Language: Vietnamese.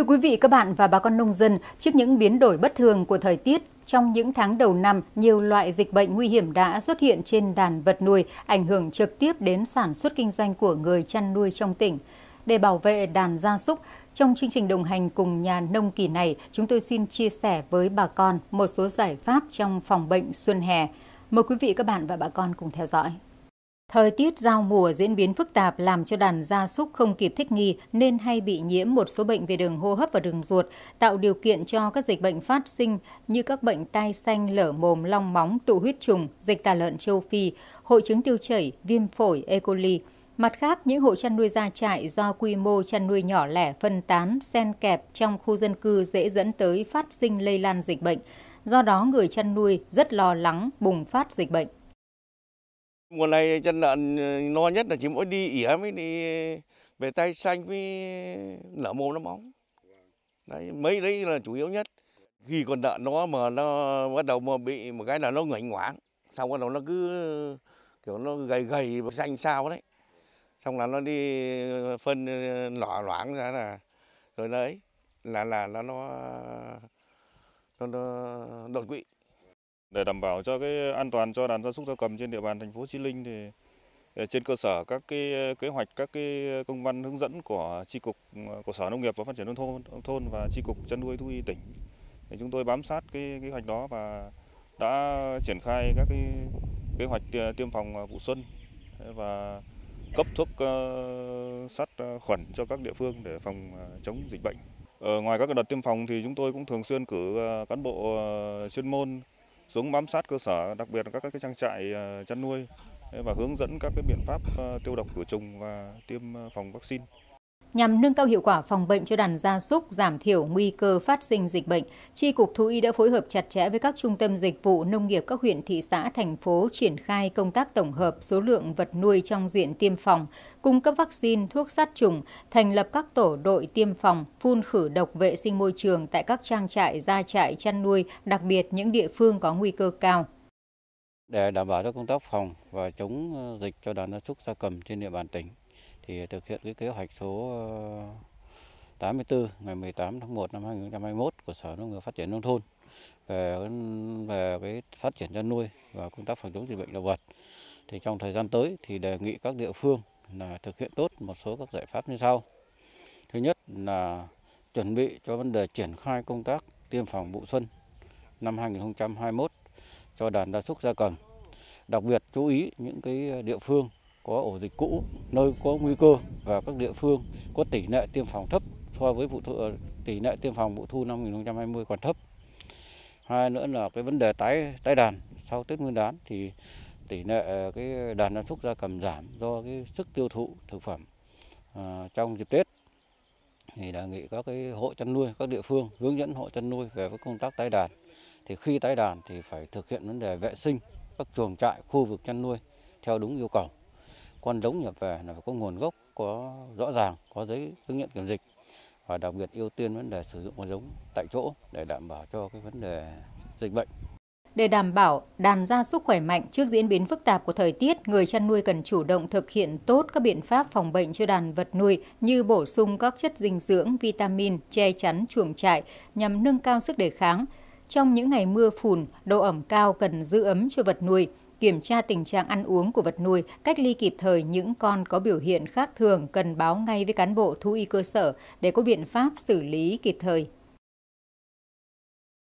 Thưa quý vị, các bạn và bà con nông dân, trước những biến đổi bất thường của thời tiết, trong những tháng đầu năm, nhiều loại dịch bệnh nguy hiểm đã xuất hiện trên đàn vật nuôi, ảnh hưởng trực tiếp đến sản xuất kinh doanh của người chăn nuôi trong tỉnh. Để bảo vệ đàn gia súc, trong chương trình đồng hành cùng nhà nông kỳ này, chúng tôi xin chia sẻ với bà con một số giải pháp trong phòng bệnh xuân hè. Mời quý vị các bạn và bà con cùng theo dõi. Thời tiết giao mùa diễn biến phức tạp làm cho đàn gia súc không kịp thích nghi nên hay bị nhiễm một số bệnh về đường hô hấp và đường ruột, tạo điều kiện cho các dịch bệnh phát sinh như các bệnh tai xanh, lở mồm, long móng, tụ huyết trùng, dịch tả lợn châu Phi, hội chứng tiêu chảy, viêm phổi, E. coli. Mặt khác, những hộ chăn nuôi gia trại do quy mô chăn nuôi nhỏ lẻ phân tán, xen kẹp trong khu dân cư dễ dẫn tới phát sinh lây lan dịch bệnh. Do đó, người chăn nuôi rất lo lắng bùng phát dịch bệnh. Mùa này chân lợn ờ, no nhất là chỉ mỗi đi ỉa mới đi về tay xanh với nở mồm nó móng. Đấy, mấy đấy là chủ yếu nhất. Khi còn lợn nó mà nó bắt đầu mà bị một cái là nó ngoảnh ngoảng. Xong bắt đầu nó cứ kiểu nó gầy gầy xanh sao đấy. Xong là nó đi ờ, phân ờ, lỏ loãng ra là rồi đấy là là nó nó nó, nó đột quỵ. Để đảm bảo cho cái an toàn cho đàn gia súc gia cầm trên địa bàn thành phố Chí Linh thì ờ, trên cơ sở các cái ờ, kế hoạch các cái công văn hướng dẫn của tri cục ờ, của Sở Nông nghiệp và Phát triển nông thôn nông thôn và tri cục chăn nuôi thú y tỉnh thì chúng tôi bám sát cái kế hoạch đó và đã triển khai các cái kế hoạch tiêm phòng vụ xuân và cấp thuốc sát khuẩn cho các địa phương để phòng chống dịch bệnh. Ở ngoài các đợt tiêm phòng thì chúng tôi cũng thường xuyên cử cán bộ chuyên môn xuống bám sát cơ sở, đặc biệt là các cái trang trại ờ, chăn nuôi và hướng dẫn các cái biện pháp ờ, tiêu độc khử trùng và tiêm ờ, phòng vaccine Nhằm nâng cao hiệu quả phòng bệnh cho đàn gia súc, giảm thiểu nguy cơ phát sinh dịch bệnh, Tri Cục Thú y đã phối hợp chặt chẽ với các trung tâm dịch vụ nông nghiệp các huyện, thị xã, thành phố triển khai công tác tổng hợp số lượng vật nuôi trong diện tiêm phòng, cung cấp vaccine, thuốc sát trùng, thành lập các tổ đội tiêm phòng, phun khử độc vệ sinh môi trường tại các trang trại, gia trại chăn nuôi, đặc biệt những địa phương có nguy cơ cao. Để đảm bảo cho công tác phòng và chống ờ, dịch cho đàn gia súc gia cầm trên địa bàn tỉnh, thì thực hiện cái kế hoạch số 84 ờ, ngày 18 tháng 1 năm 2021 của Sở Nông nghiệp Phát triển Nông thôn về về cái phát triển chăn nuôi và công tác phòng chống dịch bệnh động vật. Thì trong thời gian tới thì đề nghị các địa phương là thực hiện tốt một số các giải pháp như sau. Thứ nhất là chuẩn bị cho vấn đề triển khai công tác tiêm phòng vụ xuân năm 2021 cho đàn gia súc gia cầm. Đặc biệt chú ý những cái địa phương có ổ dịch cũ, nơi có nguy cơ và các địa phương có tỷ lệ tiêm phòng thấp so với vụ thu, ờ, tỷ lệ tiêm phòng vụ thu năm 2020 còn thấp. Hai nữa là cái vấn đề tái tái đàn sau Tết Nguyên đán thì tỷ lệ ờ, cái đàn gia súc gia cầm giảm do cái sức tiêu thụ thực phẩm à, trong dịp Tết thì đề nghị các cái hộ chăn nuôi các địa phương hướng dẫn hộ chăn nuôi về với công tác tái đàn thì khi tái đàn thì phải thực hiện vấn đề vệ sinh các chuồng trại khu vực chăn nuôi theo đúng yêu cầu con giống nhập về là phải có nguồn gốc có rõ ràng có giấy chứng nhận kiểm dịch và đặc biệt ưu tiên vấn đề sử dụng con giống tại chỗ để đảm bảo cho cái vấn đề dịch bệnh để đảm bảo đàn gia súc khỏe mạnh trước diễn biến phức tạp của thời tiết, người chăn nuôi cần chủ động thực hiện tốt các biện pháp phòng bệnh cho đàn vật nuôi như bổ sung các chất dinh dưỡng, vitamin, che chắn chuồng trại nhằm nâng cao sức đề kháng. Trong những ngày mưa phùn, độ ẩm cao cần giữ ấm cho vật nuôi, kiểm tra tình trạng ăn uống của vật nuôi, cách ly kịp thời những con có biểu hiện khác thường cần báo ngay với cán bộ thú y cơ sở để có biện pháp xử lý kịp thời.